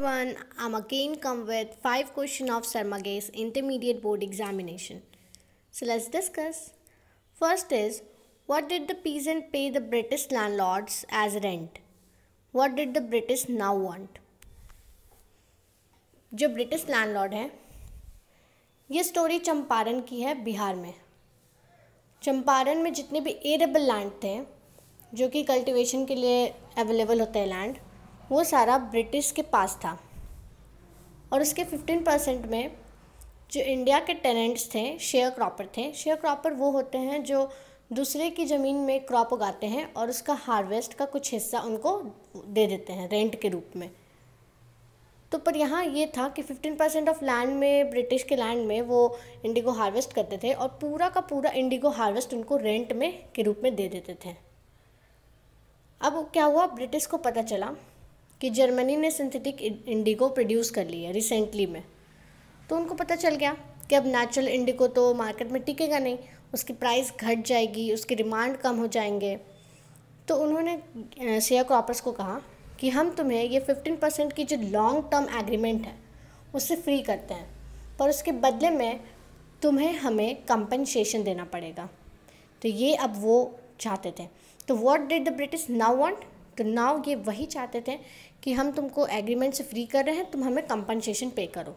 everyone, I'm again come with five question of Sarmagay's intermediate board examination. So let's discuss. First is, what did the peasant pay the British landlords as rent? What did the British now want? जो British landlord हैं ये story Champaran की है बिहार में चंपारण में जितने भी arable land थे जो कि कल्टीवेशन के लिए अवेलेबल होते हैं लैंड वो सारा ब्रिटिश के पास था और उसके फिफ्टीन परसेंट में जो इंडिया के टेनेंट्स थे शेयर क्रॉपर थे शेयर क्रॉपर वो होते हैं जो दूसरे की ज़मीन में क्रॉप उगाते हैं और उसका हार्वेस्ट का कुछ हिस्सा उनको दे देते हैं रेंट के रूप में तो पर यहाँ ये था कि फ़िफ्टीन परसेंट ऑफ लैंड में ब्रिटिश के लैंड में वो इंडिगो हार्वेस्ट करते थे और पूरा का पूरा इंडिगो हार्वेस्ट उनको रेंट में के रूप में दे देते थे अब क्या हुआ ब्रिटिश को पता चला कि जर्मनी ने सिंथेटिक इंडिगो प्रोड्यूस कर लिया है रिसेंटली में तो उनको पता चल गया कि अब नेचुरल इंडिगो तो मार्केट में टिकेगा नहीं उसकी प्राइस घट जाएगी उसकी डिमांड कम हो जाएंगे तो उन्होंने को क्रॉपर्स को कहा कि हम तुम्हें ये फिफ्टीन परसेंट की जो लॉन्ग टर्म एग्रीमेंट है उससे फ्री करते हैं पर उसके बदले में तुम्हें हमें कंपनसेशन देना पड़ेगा तो ये अब वो चाहते थे तो what did the British now want तो नाव ये वही चाहते थे कि हम तुमको एग्रीमेंट से फ्री कर रहे हैं तुम हमें कंपनसेशन पे करो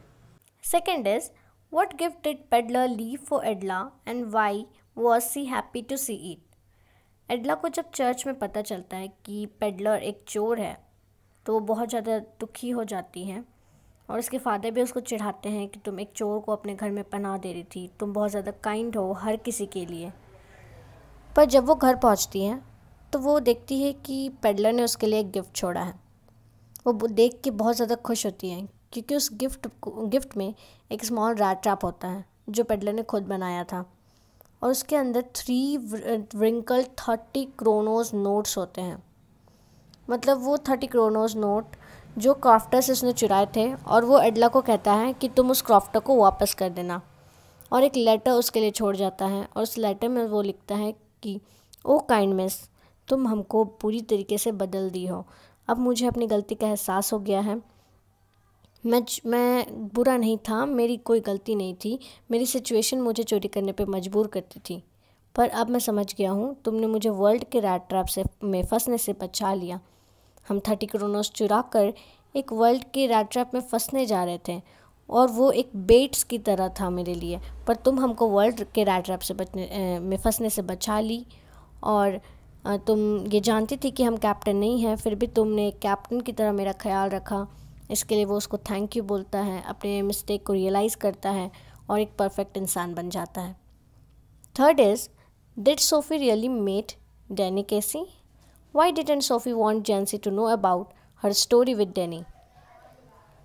second is What gift did peddler leave for Edla and why was she happy to see it Edla को जब चर्च में पता चलता है कि पेडलर एक चोर है तो वो बहुत ज़्यादा दुखी हो जाती है और उसके फादर भी उसको चिढ़ाते हैं कि तुम एक चोर को अपने घर में पनाह दे रही थी तुम बहुत ज़्यादा काइंड हो हर किसी के लिए पर जब वो घर पहुँचती हैं तो वो देखती है कि पेडलर ने उसके लिए एक गिफ्ट छोड़ा है वो देख के बहुत ज़्यादा खुश होती है क्योंकि उस गिफ्ट गिफ्ट में एक स्मॉल रैट ट्रैप होता है जो पेडलर ने खुद बनाया था और उसके अंदर three wrinkle thirty kronor notes होते हैं मतलब वो थर्टी क्रोनोज नोट जो क्राफ्टर से उसने चुराए थे और वो एडला को कहता है कि तुम उस क्राफ्टर को वापस कर देना और एक लेटर उसके लिए छोड़ जाता है और उस लेटर में वो लिखता है कि ओ काइंडमेस तुम हमको पूरी तरीके से बदल दी हो अब मुझे अपनी गलती का एहसास हो गया है मैं मैं बुरा नहीं था मेरी कोई गलती नहीं थी मेरी सिचुएशन मुझे चोरी करने पे मजबूर करती थी पर अब मैं समझ गया हूँ तुमने मुझे वर्ल्ड के रैट ट्रैप से में फंसने से बचा लिया हम थर्टी क्रोनोस चुरा कर एक वर्ल्ड के रैट ट्रैप में फंसने जा रहे थे और वो एक बेट्स की तरह था मेरे लिए पर तुम हमको वर्ल्ड के रैट ट्रैप से बचने में फंसने से बचा ली और तुम ये जानती थी कि हम कैप्टन नहीं हैं फिर भी तुमने कैप्टन की तरह मेरा ख्याल रखा इसके लिए वो उसको थैंक यू बोलता है अपने मिस्टेक को रियलाइज़ करता है और एक परफेक्ट इंसान बन जाता है third is did Sophie really met Danny Casey why did and Sophie want Jansie to know about her story with Danny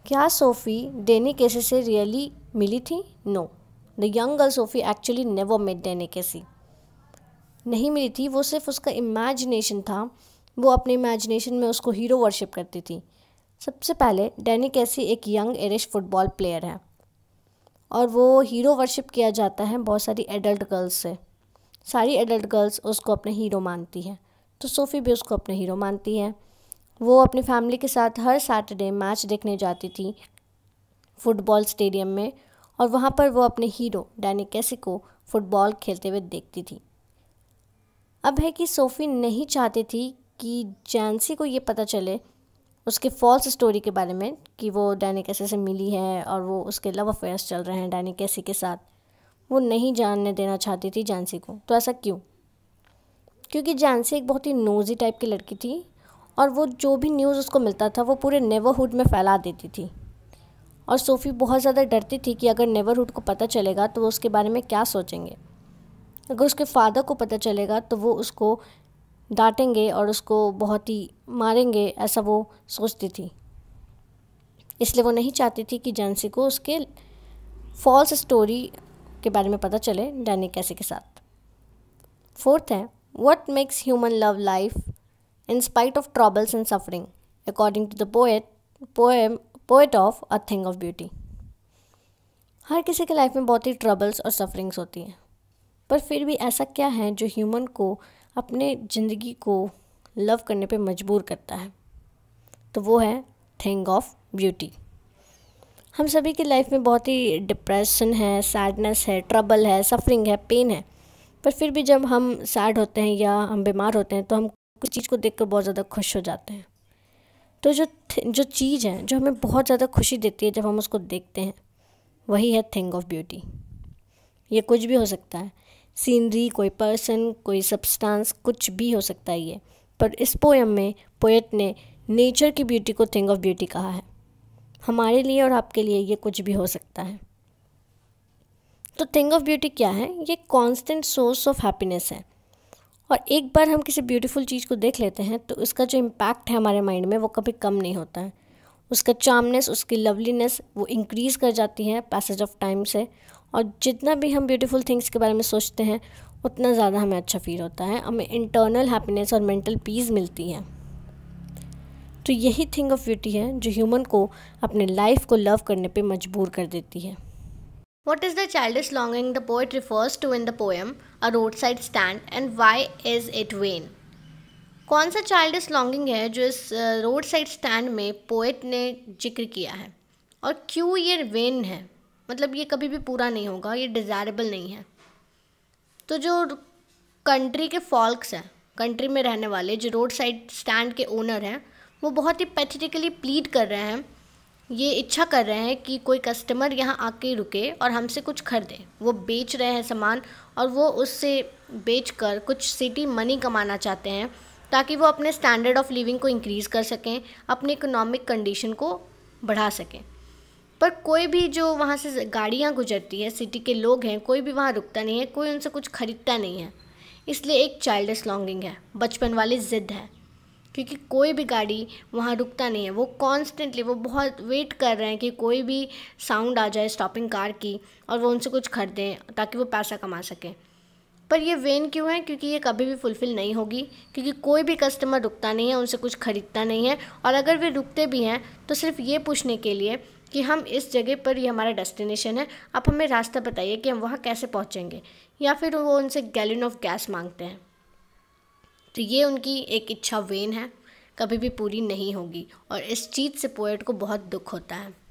क्या सोफ़ी डेनी केसी से रियली मिली थी no the young girl Sophie actually never met Danny Casey नहीं मिली थी वो सिर्फ उसका इमेजिनेशन था वो अपने इमेजिनेशन में उसको हीरो वर्शिप करती थी सबसे पहले डैनी कैसी एक यंग एरिश फुटबॉल प्लेयर है और वो हीरो वर्शिप किया जाता है बहुत सारी एडल्ट गर्ल्स से सारी एडल्ट गर्ल्स उसको अपने हीरो मानती हैं तो सोफ़ी भी उसको अपने हीरो मानती है वो अपनी फैमिली के साथ हर सैटरडे मैच देखने जाती थी फुटबॉल स्टेडियम में और वहाँ पर वो अपने हीरो डैनी कैसी को फुटबॉल खेलते हुए देखती थी अब है कि सोफ़ी नहीं चाहती थी कि जैंसी को ये पता चले उसके फॉल्स स्टोरी के बारे में कि वो डैनी कैसे से मिली है और वो उसके लव अफेयर्स चल रहे हैं डैनी कैसी के साथ वो नहीं जानने देना चाहती थी जानसी को तो ऐसा क्यों क्योंकि जानसी एक बहुत ही नोजी टाइप की लड़की थी और वो जो भी न्यूज़ उसको मिलता था वो पूरे नेबरहुड में फैला देती थी और सोफ़ी बहुत ज़्यादा डरती थी कि अगर नेबरहुड को पता चलेगा तो वो उसके बारे में क्या सोचेंगे अगर उसके फादर को पता चलेगा तो वो उसको डांटेंगे और उसको बहुत ही मारेंगे ऐसा वो सोचती थी इसलिए वो नहीं चाहती थी कि जेंसी को उसके फॉल्स स्टोरी के बारे में पता चले डैनी कैसे के साथ फोर्थ है what makes human love life in spite of troubles and suffering according to the poet poem poet of a thing of beauty हर किसी के लाइफ में बहुत ही ट्रबल्स और सफरिंग्स होती हैं पर फिर भी ऐसा क्या है जो ह्यूमन को अपने ज़िंदगी को लव करने पे मजबूर करता है तो वो है थिंग ऑफ ब्यूटी हम सभी की लाइफ में बहुत ही डिप्रेशन है सैडनेस है ट्रबल है सफरिंग है पेन है पर फिर भी जब हम सैड होते हैं या हम बीमार होते हैं तो हम कुछ चीज़ को देखकर बहुत ज़्यादा खुश हो जाते हैं तो जो जो चीज़ है जो हमें बहुत ज़्यादा खुशी देती है जब हम उसको देखते हैं वही है थिंग ऑफ ब्यूटी ये कुछ भी हो सकता है सीनरी कोई पर्सन कोई सब्सटेंस कुछ भी हो सकता है ये पर इस पोएम में पोएट ने नेचर की ब्यूटी को थिंग ऑफ ब्यूटी कहा है हमारे लिए और आपके लिए ये कुछ भी हो सकता है तो थिंग ऑफ ब्यूटी क्या है ये कॉन्स्टेंट सोर्स ऑफ हैप्पीनेस है और एक बार हम किसी ब्यूटीफुल चीज़ को देख लेते हैं तो उसका जो इम्पैक्ट है हमारे माइंड में वो कभी कम नहीं होता है उसका चार्मनेस उसकी लवलीनेस वो इंक्रीज़ कर जाती है पैसेज ऑफ टाइम से और जितना भी हम ब्यूटीफुल थिंग्स के बारे में सोचते हैं उतना ज़्यादा हमें अच्छा फील होता है हमें इंटरनल हैप्पीनेस और मेंटल पीस मिलती है तो यही थिंग ऑफ ब्यूटी है जो ह्यूमन को अपने लाइफ को लव करने पे मजबूर कर देती है the child is longing the the refers to in the poem a roadside stand and why is it vain कौन सा इज लॉन्गिंग है जो इस रोड साइड स्टैंड में पोएट ने जिक्र किया है और क्यों ये वेन है मतलब ये कभी भी पूरा नहीं होगा ये डिज़ायरेबल नहीं है तो जो कंट्री के फॉल्क्स हैं कंट्री में रहने वाले जो रोड साइड स्टैंड के ओनर हैं वो बहुत ही पैथेटिकली प्लीड कर रहे हैं ये इच्छा कर रहे हैं कि कोई कस्टमर यहाँ आके रुके और हमसे कुछ खरीदे वो बेच रहे हैं सामान और वो उससे बेच कर कुछ सिटी मनी कमाना चाहते हैं ताकि वो अपने स्टैंडर्ड ऑफ लिविंग को इंक्रीज़ कर सकें अपनी इकोनॉमिक कंडीशन को बढ़ा सकें पर कोई भी जो वहाँ से गाड़ियाँ गुजरती हैं सिटी के लोग हैं कोई भी वहाँ रुकता नहीं है कोई उनसे कुछ खरीदता नहीं है इसलिए एक चाइल्डस लॉन्गिंग है बचपन वाली ज़िद है क्योंकि कोई भी गाड़ी वहाँ रुकता नहीं है वो कॉन्स्टेंटली वो बहुत वेट कर रहे हैं कि कोई भी साउंड आ जाए स्टॉपिंग कार की और वो उनसे कुछ खरीदें ताकि वो पैसा कमा सकें पर ये वेन क्यों है क्योंकि ये कभी भी फुलफ़िल नहीं होगी क्योंकि कोई भी कस्टमर रुकता नहीं है उनसे कुछ ख़रीदता नहीं है और अगर वे रुकते भी हैं तो सिर्फ ये पूछने के लिए कि हम इस जगह पर ये हमारा डेस्टिनेशन है आप हमें रास्ता बताइए कि हम वहाँ कैसे पहुँचेंगे या फिर वो उनसे गैलन ऑफ गैस मांगते हैं तो ये उनकी एक इच्छा वेन है कभी भी पूरी नहीं होगी और इस चीज़ से पोएट को बहुत दुख होता है